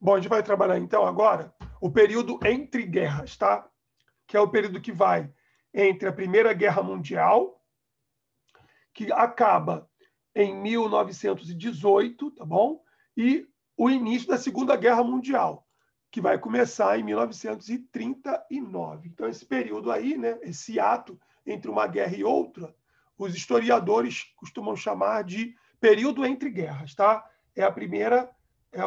Bom, a gente vai trabalhar então agora o período entre guerras, tá? Que é o período que vai entre a Primeira Guerra Mundial, que acaba em 1918, tá bom? E o início da Segunda Guerra Mundial, que vai começar em 1939. Então, esse período aí, né, esse ato entre uma guerra e outra, os historiadores costumam chamar de período entre guerras, tá? É a primeira, é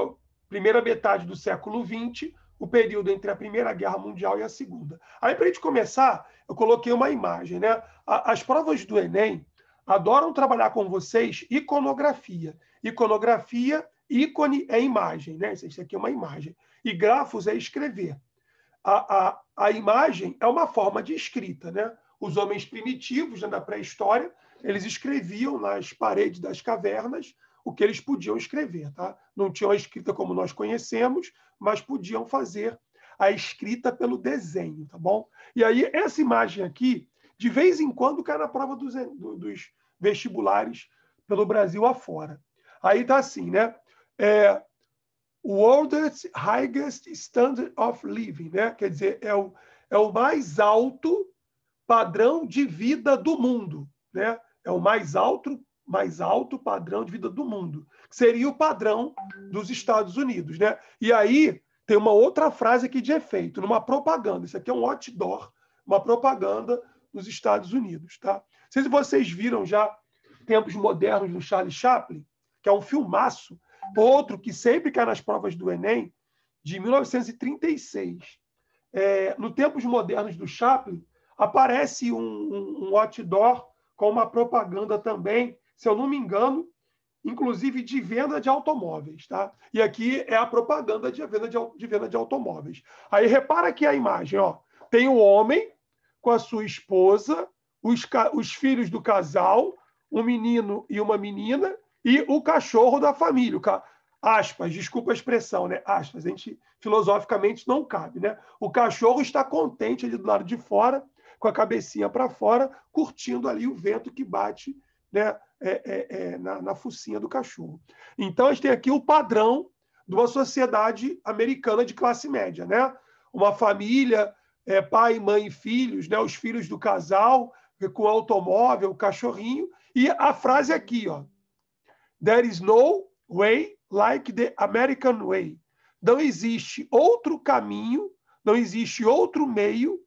primeira metade do século XX, o período entre a Primeira Guerra Mundial e a Segunda. Aí, para a gente começar, eu coloquei uma imagem. Né? As provas do Enem adoram trabalhar com vocês iconografia. Iconografia, ícone é imagem, né? Isso aqui é uma imagem. E grafos é escrever. A, a, a imagem é uma forma de escrita, né? Os homens primitivos, né, da pré-história, eles escreviam nas paredes das cavernas o que eles podiam escrever. Tá? Não tinham a escrita como nós conhecemos, mas podiam fazer a escrita pelo desenho, tá bom? E aí, essa imagem aqui, de vez em quando, cai na prova dos, dos vestibulares pelo Brasil afora. Aí tá assim, né? É, World's Highest Standard of Living, né? Quer dizer, é o, é o mais alto padrão de vida do mundo, né? É o mais alto mais alto padrão de vida do mundo. Seria o padrão dos Estados Unidos, né? E aí tem uma outra frase aqui de efeito, numa propaganda. Isso aqui é um outdoor, uma propaganda nos Estados Unidos, tá? Não sei se vocês viram já Tempos Modernos do Charlie Chaplin, que é um filmaço, outro que sempre cai nas provas do Enem, de 1936. É, no Tempos Modernos do Chaplin, aparece um, um, um outdoor com uma propaganda também se eu não me engano, inclusive de venda de automóveis. Tá? E aqui é a propaganda de venda de, de venda de automóveis. Aí repara aqui a imagem. Ó. Tem o um homem com a sua esposa, os, os filhos do casal, um menino e uma menina, e o cachorro da família. O ca aspas, desculpa a expressão, né? Aspas, a gente filosoficamente não cabe, né? O cachorro está contente ali do lado de fora, com a cabecinha para fora, curtindo ali o vento que bate né, é, é, é, na, na focinha do cachorro. Então, a gente tem aqui o padrão de uma sociedade americana de classe média. Né? Uma família, é, pai, mãe e filhos, né? os filhos do casal, com o automóvel, o cachorrinho, e a frase aqui, ó, There is no way like the American way. Não existe outro caminho, não existe outro meio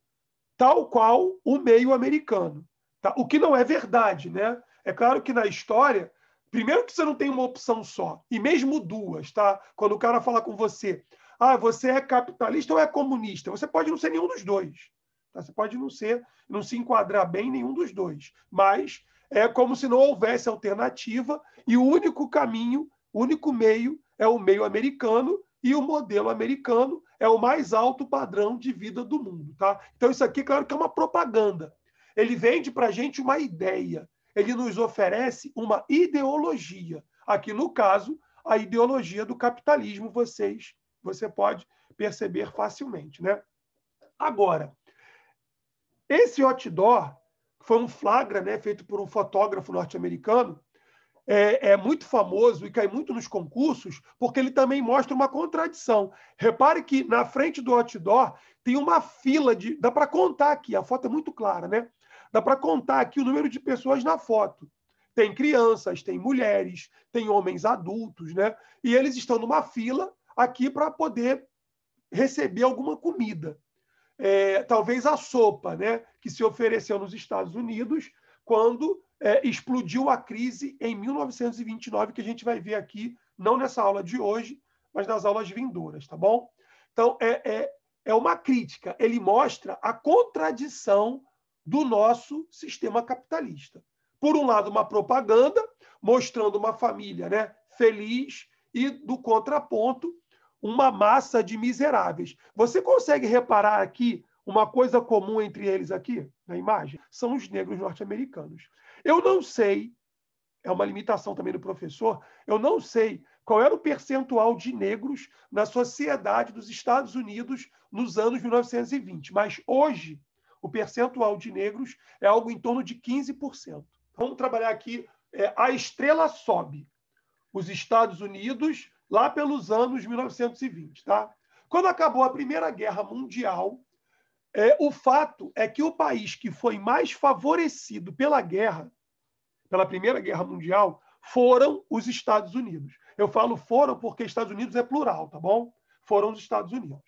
tal qual o meio americano. Tá? O que não é verdade, né? É claro que na história, primeiro que você não tem uma opção só, e mesmo duas, tá? Quando o cara fala com você, ah, você é capitalista ou é comunista? Você pode não ser nenhum dos dois. Tá? Você pode não ser, não se enquadrar bem em nenhum dos dois. Mas é como se não houvesse alternativa e o único caminho, o único meio é o meio americano e o modelo americano é o mais alto padrão de vida do mundo, tá? Então isso aqui, claro que é uma propaganda. Ele vende para a gente uma ideia ele nos oferece uma ideologia. Aqui, no caso, a ideologia do capitalismo, vocês, você pode perceber facilmente. Né? Agora, esse outdoor, que foi um flagra né, feito por um fotógrafo norte-americano, é, é, muito famoso e cai muito nos concursos, porque ele também mostra uma contradição. Repare que na frente do outdoor tem uma fila de. Dá para contar aqui, a foto é muito clara, né? Dá para contar aqui o número de pessoas na foto. Tem crianças, tem mulheres, tem homens adultos, né? E eles estão numa fila aqui para poder receber alguma comida. É, talvez a sopa, né? Que se ofereceu nos Estados Unidos quando é, explodiu a crise em 1929, que a gente vai ver aqui, não nessa aula de hoje, mas nas aulas vindouras, tá bom? Então, é, é, é uma crítica. Ele mostra a contradição do nosso sistema capitalista. Por um lado, uma propaganda mostrando uma família né, feliz e, do contraponto, uma massa de miseráveis. Você consegue reparar aqui uma coisa comum entre eles aqui, na imagem? São os negros norte-americanos. Eu não sei, é uma limitação também do professor, eu não sei qual era o percentual de negros na sociedade dos Estados Unidos nos anos 1920, mas hoje o percentual de negros é algo em torno de 15%. Vamos trabalhar aqui. É, a estrela sobe. Os Estados Unidos, lá pelos anos 1920. Tá? Quando acabou a Primeira Guerra Mundial, é, o fato é que o país que foi mais favorecido pela guerra, pela Primeira Guerra Mundial, foram os Estados Unidos. Eu falo foram porque Estados Unidos é plural, tá bom? Foram os Estados Unidos.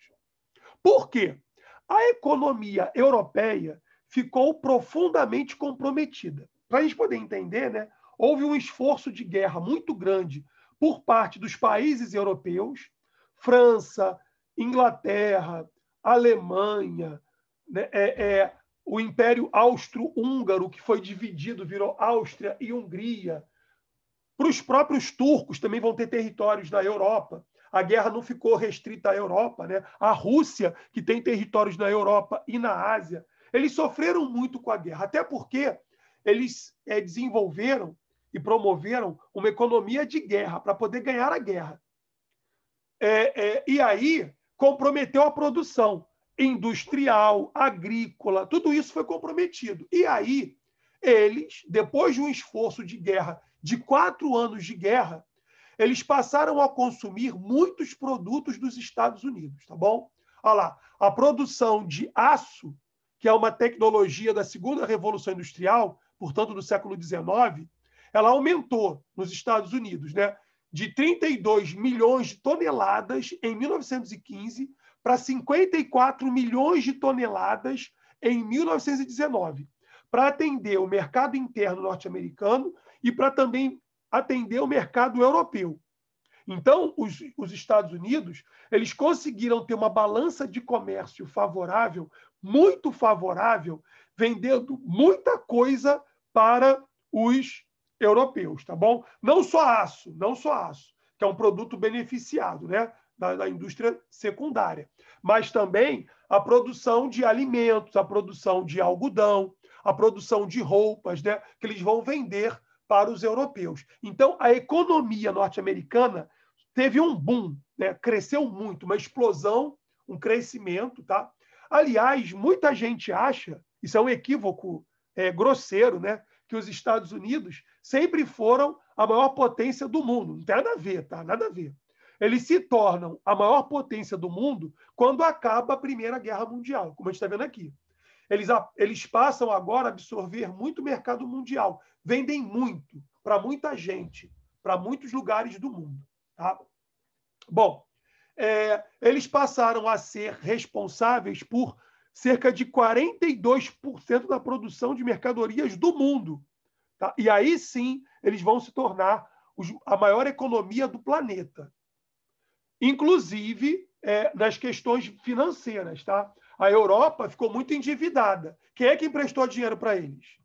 Por quê? A economia europeia ficou profundamente comprometida. Para a gente poder entender, né, houve um esforço de guerra muito grande por parte dos países europeus, França, Inglaterra, Alemanha, né, é, é, o Império Austro-Húngaro, que foi dividido, virou Áustria e Hungria. Para os próprios turcos também vão ter territórios na Europa. A guerra não ficou restrita à Europa, né? A Rússia, que tem territórios na Europa e na Ásia, eles sofreram muito com a guerra, até porque eles é, desenvolveram e promoveram uma economia de guerra para poder ganhar a guerra. É, é, e aí comprometeu a produção industrial, agrícola, tudo isso foi comprometido. E aí eles, depois de um esforço de guerra de quatro anos de guerra, eles passaram a consumir muitos produtos dos Estados Unidos, tá bom? Olha lá, a produção de aço, que é uma tecnologia da segunda revolução industrial, portanto do século XIX, ela aumentou nos Estados Unidos, né? De 32 milhões de toneladas em 1915 para 54 milhões de toneladas em 1919, para atender o mercado interno norte-americano e para também atender o mercado europeu. Então, os, os, Estados Unidos eles conseguiram ter uma balança de comércio favorável, muito favorável, vendendo muita coisa para os europeus, tá bom? Não só aço, não só aço, que é um produto beneficiado, né? Da, da indústria secundária, mas também a produção de alimentos, a produção de algodão, a produção de roupas, né, que eles vão vender para os europeus. Então, a economia norte-americana teve um boom, né? cresceu muito, uma explosão, um crescimento. Tá? Aliás, muita gente acha, isso é um equívoco é, grosseiro, né? que os Estados Unidos sempre foram a maior potência do mundo. Não tem nada a ver, tá? Nada a ver. Eles se tornam a maior potência do mundo quando acaba a Primeira Guerra Mundial, como a gente está vendo aqui. Eles, eles passam agora a absorver muito mercado mundial, vendem muito para muita gente, para muitos lugares do mundo. Tá? Bom, é, eles passaram a ser responsáveis por cerca de 42% da produção de mercadorias do mundo. Tá? E aí sim eles vão se tornar os, a maior economia do planeta. Inclusive é, nas questões financeiras. Tá? A Europa ficou muito endividada. Quem é que emprestou dinheiro para eles?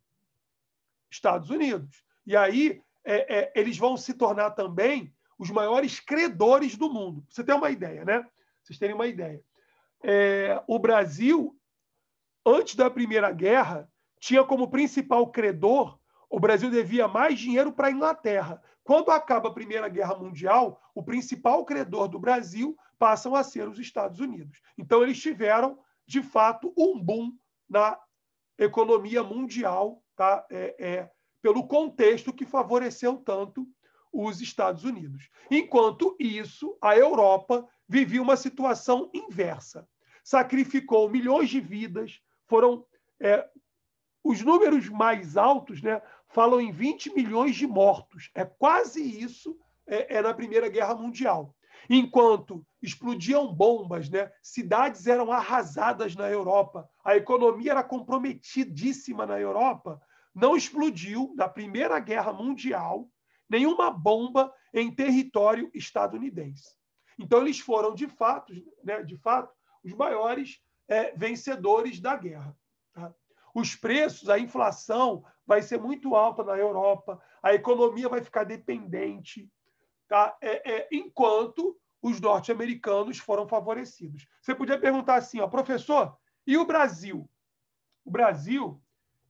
Estados Unidos. E aí é, é, eles vão se tornar também os maiores credores do mundo. Você tem uma ideia, né? Vocês terem uma ideia. É, o Brasil, antes da Primeira Guerra, tinha como principal credor o Brasil devia mais dinheiro para a Inglaterra. Quando acaba a Primeira Guerra Mundial, o principal credor do Brasil passam a ser os Estados Unidos. Então, eles tiveram, de fato, um boom na economia mundial tá? É, é, pelo contexto que favoreceu tanto os Estados Unidos. Enquanto isso, a Europa vivia uma situação inversa. Sacrificou milhões de vidas, foram é, os números mais altos, né, falam em 20 milhões de mortos. É quase isso é, é na Primeira Guerra Mundial. Enquanto explodiam bombas, né, cidades eram arrasadas na Europa, a economia era comprometidíssima na Europa, não explodiu na Primeira Guerra Mundial nenhuma bomba em território estadunidense. Então eles foram de fato, né, de fato, os maiores é, vencedores da guerra. Tá? Os preços, a inflação vai ser muito alta na Europa, a economia vai ficar dependente tá? É, é, enquanto os norte-americanos foram favorecidos. Você podia perguntar assim, ó, professor, e o Brasil? O Brasil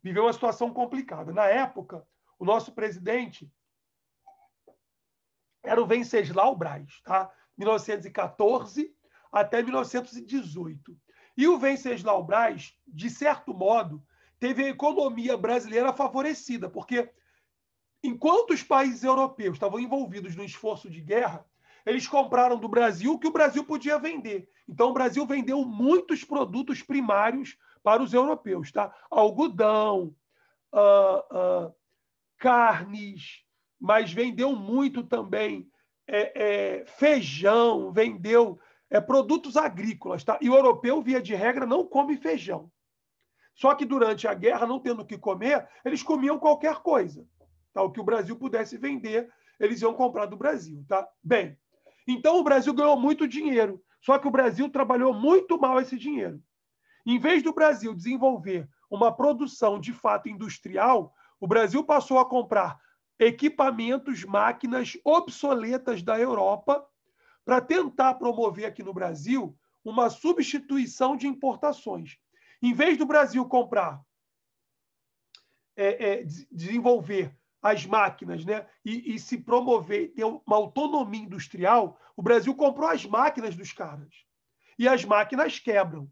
viveu uma situação complicada. Na época, o nosso presidente era o Venceslau Braz, tá? 1914 até 1918. E o Venceslau Braz, de certo modo, teve a economia brasileira favorecida, porque Enquanto os países europeus estavam envolvidos no esforço de guerra, eles compraram do Brasil o que o Brasil podia vender. Então, o Brasil vendeu muitos produtos primários para os europeus, tá? Algodão, uh, uh, carnes, mas vendeu muito também é, é, feijão, vendeu é, produtos agrícolas, tá? E o europeu, via de regra, não come feijão. Só que durante a guerra, não tendo o que comer, eles comiam qualquer coisa. Tá? O que o Brasil pudesse vender, eles iam comprar do Brasil. Tá? Bem, então o Brasil ganhou muito dinheiro, só que o Brasil trabalhou muito mal esse dinheiro. Em vez do Brasil desenvolver uma produção de fato industrial, o Brasil passou a comprar equipamentos, máquinas obsoletas da Europa para tentar promover aqui no Brasil uma substituição de importações. Em vez do Brasil comprar, é, é, desenvolver as máquinas né, e, e se promover, ter uma autonomia industrial, o Brasil comprou as máquinas dos caras. E as máquinas quebram.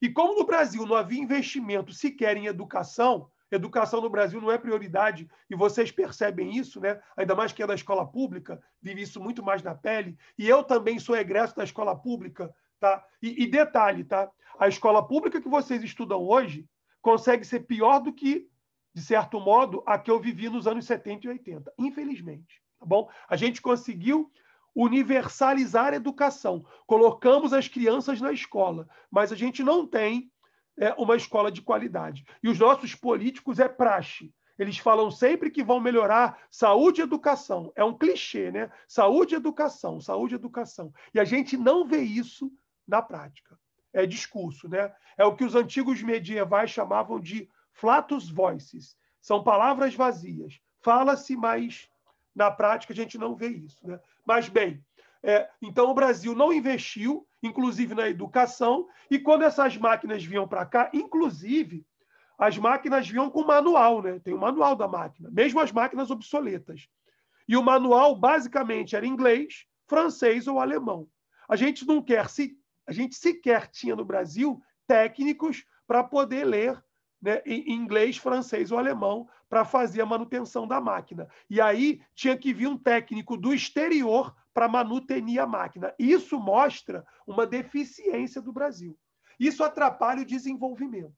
E como no Brasil não havia investimento sequer em educação, educação no Brasil não é prioridade, e vocês percebem isso, né? ainda mais que é da escola pública, vive isso muito mais na pele, e eu também sou egresso da escola pública. Tá? E, e detalhe, tá? a escola pública que vocês estudam hoje consegue ser pior do que de certo modo, a que eu vivi nos anos 70 e 80, infelizmente. Tá bom? A gente conseguiu universalizar a educação, colocamos as crianças na escola, mas a gente não tem é, uma escola de qualidade. E os nossos políticos é praxe. Eles falam sempre que vão melhorar saúde e educação. É um clichê, né? Saúde e educação, saúde e educação. E a gente não vê isso na prática. É discurso, né? É o que os antigos medievais chamavam de Flatus voices. São palavras vazias. Fala-se, mas na prática a gente não vê isso. Né? Mas, bem, é, então o Brasil não investiu, inclusive na educação, e quando essas máquinas vinham para cá, inclusive, as máquinas vinham com manual, né? tem o manual da máquina, mesmo as máquinas obsoletas. E o manual basicamente era inglês, francês ou alemão. A gente não quer, se, a gente sequer tinha no Brasil técnicos para poder ler né, em inglês, francês ou alemão para fazer a manutenção da máquina. E aí tinha que vir um técnico do exterior para manutenir a máquina. Isso mostra uma deficiência do Brasil. Isso atrapalha o desenvolvimento.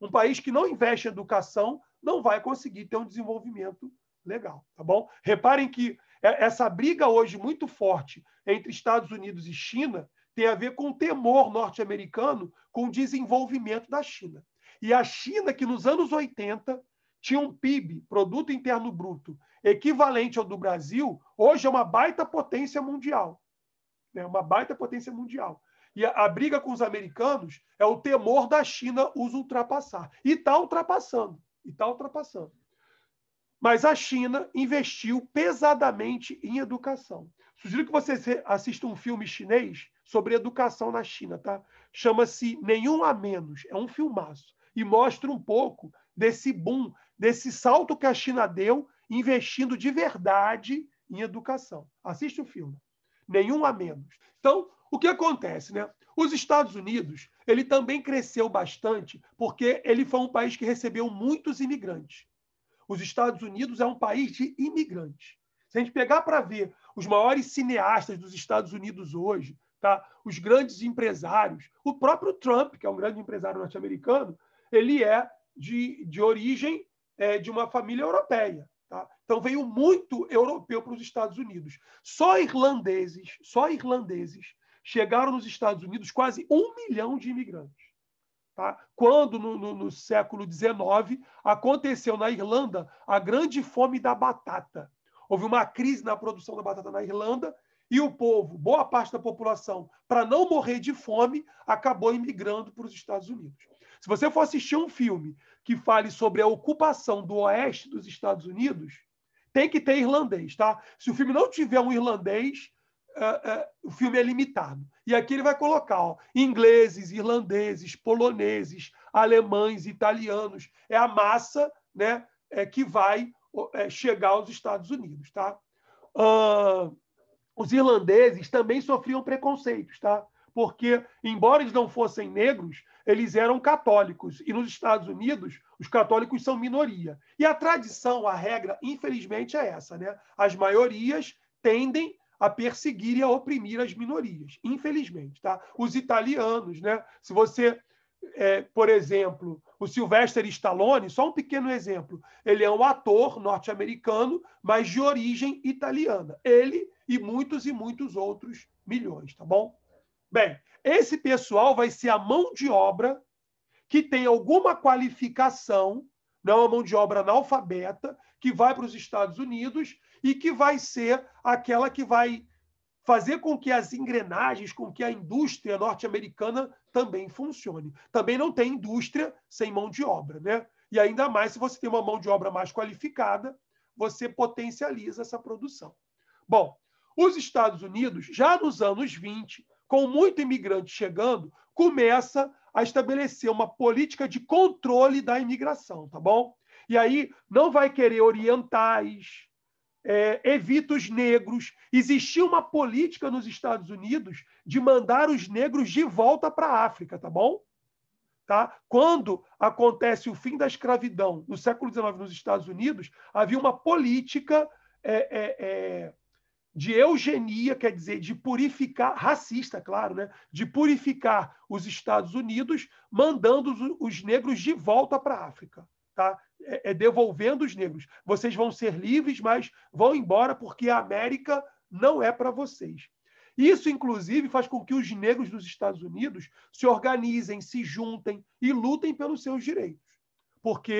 Um país que não investe em educação não vai conseguir ter um desenvolvimento legal, tá bom? Reparem que essa briga hoje muito forte entre Estados Unidos e China tem a ver com o temor norte-americano com o desenvolvimento da China. E a China, que nos anos 80 tinha um PIB, Produto Interno Bruto, equivalente ao do Brasil, hoje é uma baita potência mundial. Né? Uma baita potência mundial. E a, a briga com os americanos é o temor da China os ultrapassar. E está ultrapassando. E está ultrapassando. Mas a China investiu pesadamente em educação. Sugiro que vocês assistam um filme chinês sobre educação na China, tá? Chama-se Nenhum a Menos. É um filmaço e mostra um pouco desse boom, desse salto que a China deu investindo de verdade em educação. Assiste o filme. Nenhum a menos. Então, o que acontece, né? Os Estados Unidos, ele também cresceu bastante porque ele foi um país que recebeu muitos imigrantes. Os Estados Unidos é um país de imigrantes. Se a gente pegar para ver os maiores cineastas dos Estados Unidos hoje, tá? Os grandes empresários, o próprio Trump, que é um grande empresário norte-americano, ele é de, de origem é, de uma família europeia. Tá? Então veio muito europeu para os Estados Unidos. Só irlandeses, só irlandeses chegaram nos Estados Unidos quase um milhão de imigrantes. Tá? Quando, no, no, no século XIX, aconteceu na Irlanda a grande fome da batata. Houve uma crise na produção da batata na Irlanda e o povo, boa parte da população, para não morrer de fome, acabou imigrando para os Estados Unidos. Se você for assistir um filme que fale sobre a ocupação do oeste dos Estados Unidos, tem que ter irlandês, tá? Se o filme não tiver um irlandês, uh, uh, o filme é limitado. E aqui ele vai colocar ó, ingleses, irlandeses, poloneses, alemães, italianos. É a massa né, é, que vai é, chegar aos Estados Unidos, tá? Uh, os irlandeses também sofriam preconceitos, tá? porque, embora eles não fossem negros, eles eram católicos. E nos Estados Unidos, os católicos são minoria. E a tradição, a regra, infelizmente, é essa: né? as maiorias tendem a perseguir e a oprimir as minorias, infelizmente. Tá? Os italianos, né? se você, é, por exemplo, o Sylvester Stallone, só um pequeno exemplo, ele é um ator norte-americano, mas de origem italiana. Ele e muitos e muitos outros milhões, tá bom? Bem, esse pessoal vai ser a mão de obra que tem alguma qualificação, não é a mão de obra analfabeta, que vai para os Estados Unidos e que vai ser aquela que vai fazer com que as engrenagens, com que a indústria norte-americana também funcione. Também não tem indústria sem mão de obra, né? E ainda mais se você tem uma mão de obra mais qualificada, você potencializa essa produção. Bom, os Estados Unidos, já nos anos 20, com muito imigrante chegando, começa a estabelecer uma política de controle da imigração, tá bom? E aí não vai querer orientais, é, evita os negros. Existia uma política nos Estados Unidos de mandar os negros de volta para a África, tá bom? Tá? Quando acontece o fim da escravidão no século XIX nos Estados Unidos, havia uma política é, é, é de eugenia, quer dizer, de purificar, racista, claro, né? de purificar os Estados Unidos, mandando os, negros de volta para a África. Tá? É, é devolvendo os negros. Vocês vão ser livres, mas vão embora porque a América não é para vocês. Isso, inclusive, faz com que os negros dos Estados Unidos se organizem, se juntem e lutem pelos seus direitos, porque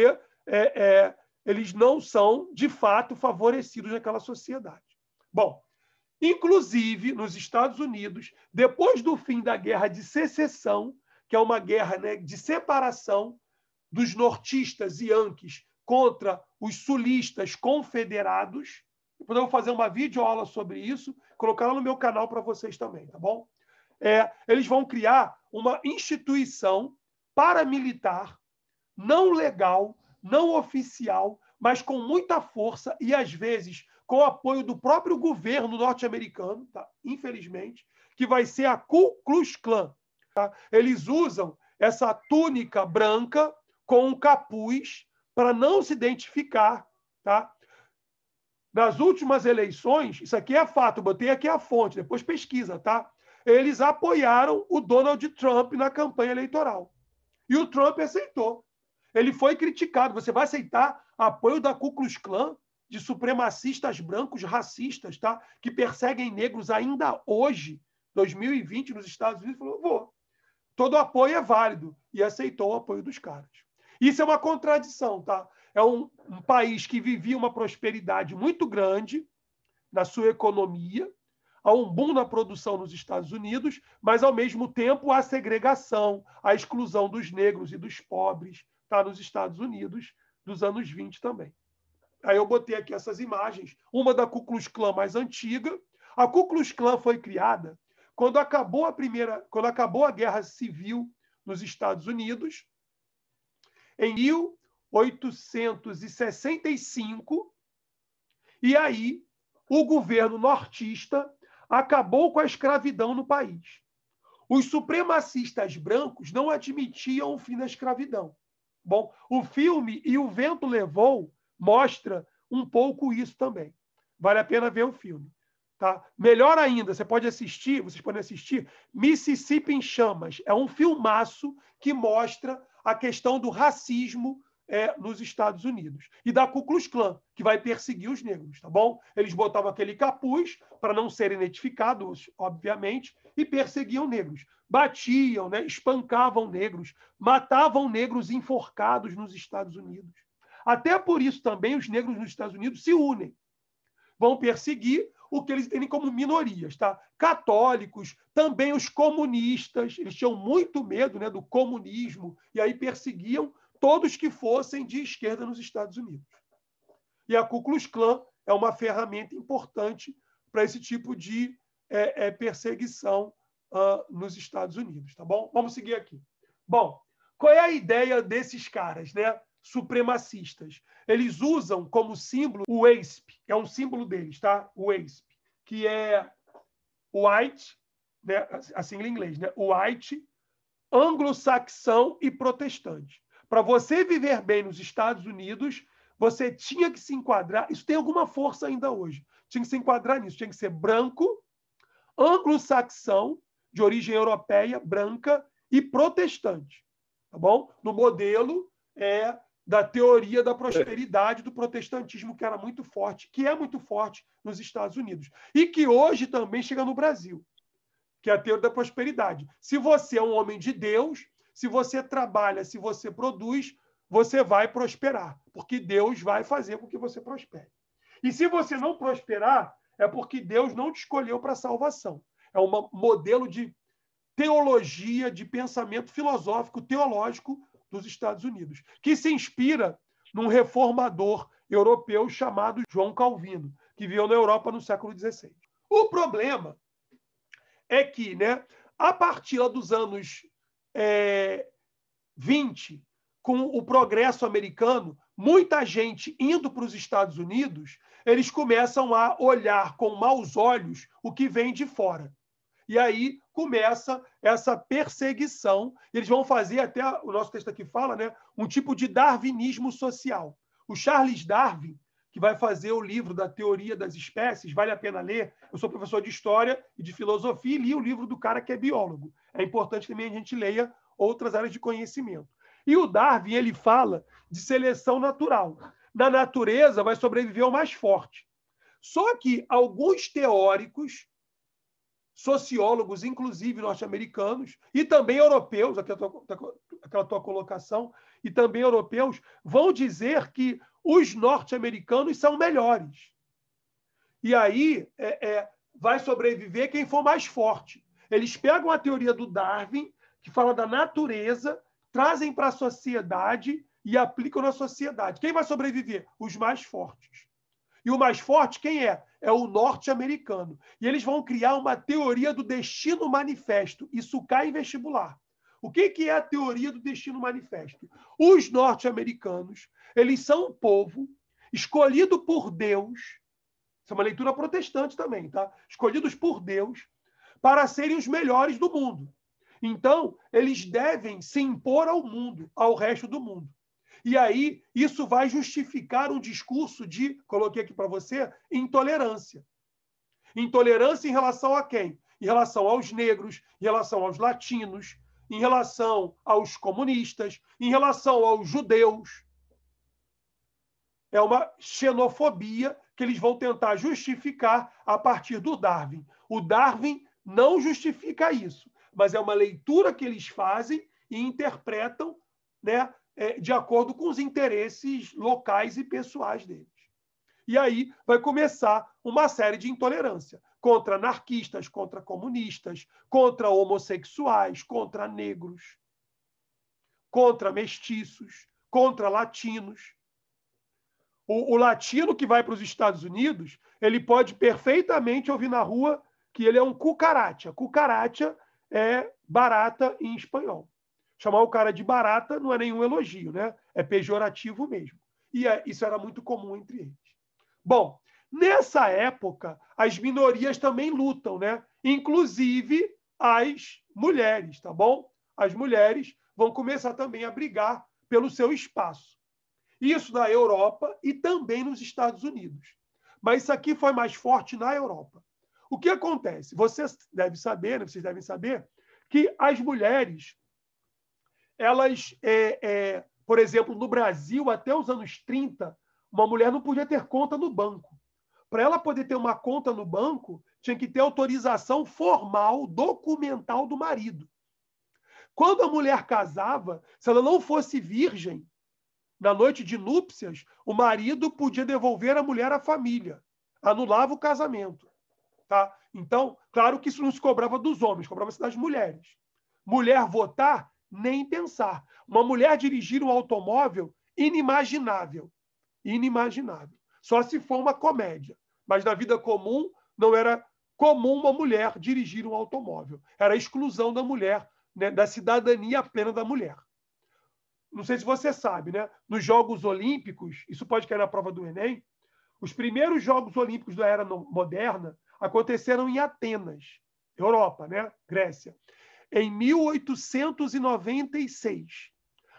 é, é, eles não são, de fato, favorecidos naquela sociedade. Bom, inclusive nos Estados Unidos, depois do fim da Guerra de Secessão, que é uma guerra né, de separação dos nortistas e anques contra os sulistas confederados. podemos fazer uma videoaula sobre isso, colocar lá no meu canal para vocês também, tá bom? É, eles vão criar uma instituição paramilitar, não legal, não oficial, mas com muita força e às vezes com apoio do próprio governo norte-americano, tá? infelizmente, que vai ser a Ku Klux Klan. Tá? Eles usam essa túnica branca com um capuz para não se identificar. Tá? Nas últimas eleições, isso aqui é fato, botei aqui a fonte, depois pesquisa, tá? Eles apoiaram o Donald Trump na campanha eleitoral. E o Trump aceitou. Ele foi criticado. Você vai aceitar apoio da Ku Klux Klan? de supremacistas brancos racistas, tá? Que perseguem negros ainda hoje, 2020, nos Estados Unidos, falou: vou. Todo apoio é válido. E aceitou o apoio dos caras. Isso é uma contradição, tá? É um, um país que vivia uma prosperidade muito grande na sua economia, há um boom na produção nos Estados Unidos, mas ao mesmo tempo há segregação, a exclusão dos negros e dos pobres, tá? Nos Estados Unidos dos anos 20 também. Aí eu botei aqui essas imagens, uma da Ku Klux Klan mais antiga. A Ku Klux Klan foi criada quando acabou a primeira, quando acabou a Guerra Civil nos Estados Unidos, em 1865, e aí o governo nortista acabou com a escravidão no país. Os supremacistas brancos não admitiam o fim da escravidão. Bom, o filme E o Vento Levou mostra um pouco isso também. Vale a pena ver o filme. Tá? Melhor ainda, você pode assistir, vocês podem assistir Mississippi em Chamas. É um filmaço que mostra a questão do racismo é, nos Estados Unidos e da Ku Klux Klan, que vai perseguir os negros, tá bom? Eles botavam aquele capuz para não serem identificados, obviamente, e perseguiam negros. Batiam, né? espancavam negros, matavam negros enforcados nos Estados Unidos. Até por isso também os negros nos Estados Unidos se unem. Vão perseguir o que eles têm como minorias, tá? Católicos, também os comunistas, eles tinham muito medo, né, do comunismo e aí perseguiam todos que fossem de esquerda nos Estados Unidos. E a Ku Klux Klan é uma ferramenta importante para esse tipo de é, é, perseguição uh, nos Estados Unidos, tá bom? Vamos seguir aqui. Bom, qual é a ideia desses caras, né? supremacistas. Eles usam como símbolo o WASP, é um símbolo deles, tá? O WASP, que é white, né? Assim, assim em inglês, né? White, anglo-saxão e protestante. Para você viver bem nos Estados Unidos, você tinha que se enquadrar, isso tem alguma força ainda hoje, tinha que se enquadrar nisso, tinha que ser branco, anglo-saxão, de origem europeia, branca e protestante, tá bom? No modelo é da teoria da prosperidade é. do protestantismo, que era muito forte, que é muito forte nos Estados Unidos. E que hoje também chega no Brasil, que é a teoria da prosperidade. Se você é um homem de Deus, se você trabalha, se você produz, você vai prosperar, porque Deus vai fazer com que você prospere. E se você não prosperar, é porque Deus não te escolheu para salvação. É um modelo de teologia, de pensamento filosófico, teológico, dos Estados Unidos, que se inspira num reformador europeu chamado João Calvino, que viveu na Europa no século XVI. O problema é que, né, a partir dos anos é, 20, com o progresso americano, muita gente indo para os Estados Unidos, eles começam a olhar com maus olhos o que vem de fora e aí começa essa perseguição. Eles vão fazer até, o nosso texto aqui fala, né, um tipo de darwinismo social. O Charles Darwin, que vai fazer o livro da teoria das espécies, vale a pena ler. Eu sou professor de história e de filosofia e li o livro do cara que é biólogo. É importante também a gente leia outras áreas de conhecimento. E o Darwin, ele fala de seleção natural. Na natureza vai sobreviver o mais forte. Só que alguns teóricos sociólogos, inclusive norte-americanos, e também europeus, tá aquela tua, colocação, e também europeus, vão dizer que os norte-americanos são melhores. E aí é, é, vai sobreviver quem for mais forte. Eles pegam a teoria do Darwin, que fala da natureza, trazem para a sociedade e aplicam na sociedade. Quem vai sobreviver? Os mais fortes. E o mais forte quem é? É o norte-americano. E eles vão criar uma teoria do destino manifesto. Isso cai em vestibular. O que, que é a teoria do destino manifesto? Os norte-americanos, eles são um povo escolhido por Deus. Isso é uma leitura protestante também, tá? Escolhidos por Deus para serem os melhores do mundo. Então, eles devem se impor ao mundo, ao resto do mundo. E aí isso vai justificar um discurso de, coloquei aqui para você, intolerância. Intolerância em relação a quem? Em relação aos negros, em relação aos latinos, em relação aos comunistas, em relação aos judeus. É uma xenofobia que eles vão tentar justificar a partir do Darwin. O Darwin não justifica isso, mas é uma leitura que eles fazem e interpretam né, é, de acordo com os interesses locais e pessoais deles. E aí vai começar uma série de intolerância contra anarquistas, contra comunistas, contra homossexuais, contra negros, contra mestiços, contra latinos. O, o latino que vai para os Estados Unidos, ele pode perfeitamente ouvir na rua que ele é um cucaracha. Cucaracha é barata em espanhol. Chamar o cara de barata não é nenhum elogio, né? É pejorativo mesmo. E é, isso era muito comum entre eles. Bom, nessa época, as minorias também lutam, né? Inclusive as mulheres, tá bom? As mulheres vão começar também a brigar pelo seu espaço. Isso na Europa e também nos Estados Unidos. Mas isso aqui foi mais forte na Europa. O que acontece? Vocês devem saber, né? vocês devem saber, que as mulheres elas, é, é, por exemplo, no Brasil, até os anos 30, uma mulher não podia ter conta no banco. Para ela poder ter uma conta no banco, tinha que ter autorização formal, documental do marido. Quando a mulher casava, se ela não fosse virgem, na noite de núpcias, o marido podia devolver a mulher à família, anulava o casamento. Tá? Então, claro que isso não se cobrava dos homens, cobrava-se das mulheres. Mulher votar nem pensar. Uma mulher dirigir um automóvel, inimaginável. Inimaginável. Só se for uma comédia. Mas na vida comum, não era comum uma mulher dirigir um automóvel. Era a exclusão da mulher, né, da cidadania plena da mulher. Não sei se você sabe, né? Nos Jogos Olímpicos, isso pode cair na prova do Enem, os primeiros Jogos Olímpicos da era moderna aconteceram em Atenas, Europa, né? Grécia. Em 1896,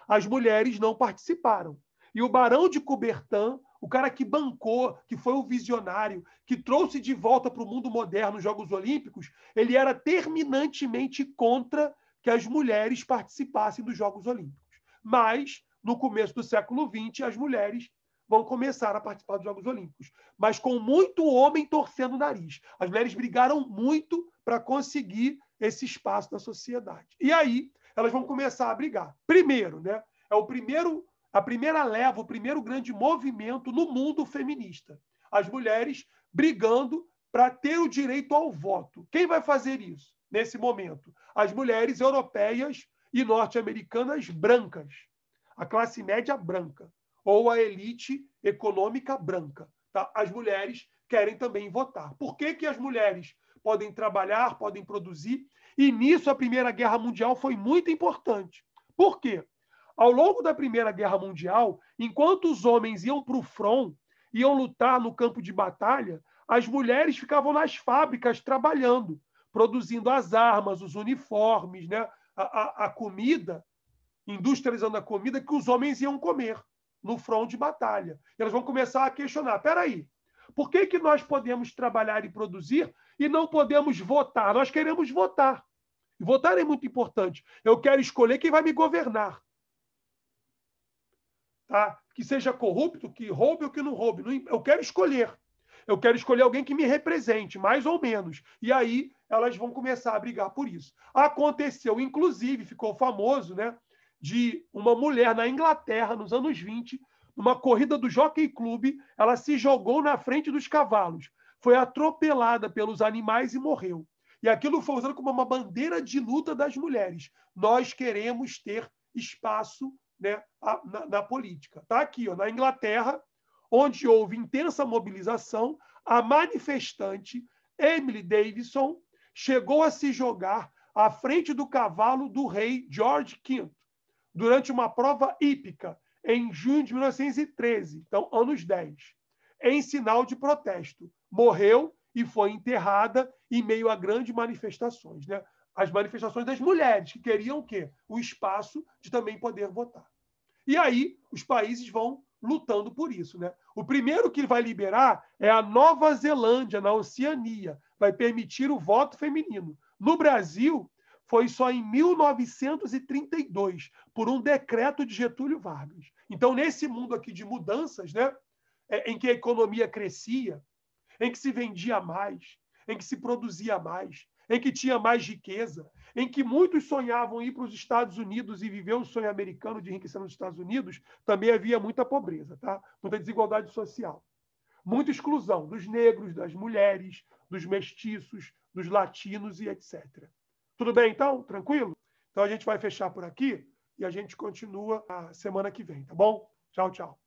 as mulheres não participaram. E o Barão de Coubertin, o cara que bancou, que foi o visionário, que trouxe de volta para o mundo moderno os Jogos Olímpicos, ele era terminantemente contra que as mulheres participassem dos Jogos Olímpicos. Mas, no começo do século XX, as mulheres vão começar a participar dos Jogos Olímpicos, mas com muito homem torcendo o nariz. As mulheres brigaram muito para conseguir esse espaço da sociedade. E aí elas vão começar a brigar. Primeiro, né? É o primeiro, a primeira leva, o primeiro grande movimento no mundo feminista. As mulheres brigando para ter o direito ao voto. Quem vai fazer isso nesse momento? As mulheres europeias e norte-americanas brancas, a classe média branca ou a elite econômica branca. Tá? As mulheres querem também votar. Por que, que as mulheres podem trabalhar, podem produzir. E nisso a Primeira Guerra Mundial foi muito importante. Por quê? Ao longo da Primeira Guerra Mundial, enquanto os homens iam para o front, iam lutar no campo de batalha, as mulheres ficavam nas fábricas trabalhando, produzindo as armas, os uniformes, né? a, a, a comida, industrializando a comida que os homens iam comer no front de batalha. E elas vão começar a questionar: peraí, por que, que nós podemos trabalhar e produzir e não podemos votar? Nós queremos votar. E votar é muito importante. Eu quero escolher quem vai me governar. Tá? Que seja corrupto, que roube ou que não roube. Eu quero escolher. Eu quero escolher alguém que me represente, mais ou menos. E aí elas vão começar a brigar por isso. Aconteceu, inclusive, ficou famoso, né? De uma mulher na Inglaterra, nos anos 20, numa corrida do Jockey Club, ela se jogou na frente dos cavalos, foi atropelada pelos animais e morreu. E aquilo foi usado como uma bandeira de luta das mulheres. Nós queremos ter espaço né, na, na política. Está aqui, ó, na Inglaterra, onde houve intensa mobilização, a manifestante Emily Davison chegou a se jogar à frente do cavalo do rei George V durante uma prova hípica em junho de 1913, então anos 10, em sinal de protesto. Morreu e foi enterrada em meio a grandes manifestações, né? As manifestações das mulheres que queriam o quê? O espaço de também poder votar. E aí os países vão lutando por isso, né? O primeiro que vai liberar é a Nova Zelândia, na Oceania, vai permitir o voto feminino. No Brasil, foi só em 1932, por um decreto de Getúlio Vargas. Então, nesse mundo aqui de mudanças, né, é, em que a economia crescia, em que se vendia mais, em que se produzia mais, em que tinha mais riqueza, em que muitos sonhavam ir para os Estados Unidos e viver o sonho americano de enriquecer nos Estados Unidos, também havia muita pobreza, tá? muita desigualdade social, muita exclusão dos negros, das mulheres, dos mestiços, dos latinos e etc. Tudo bem, então? Tranquilo? Então a gente vai fechar por aqui e a gente continua a semana que vem, tá bom? Tchau, tchau.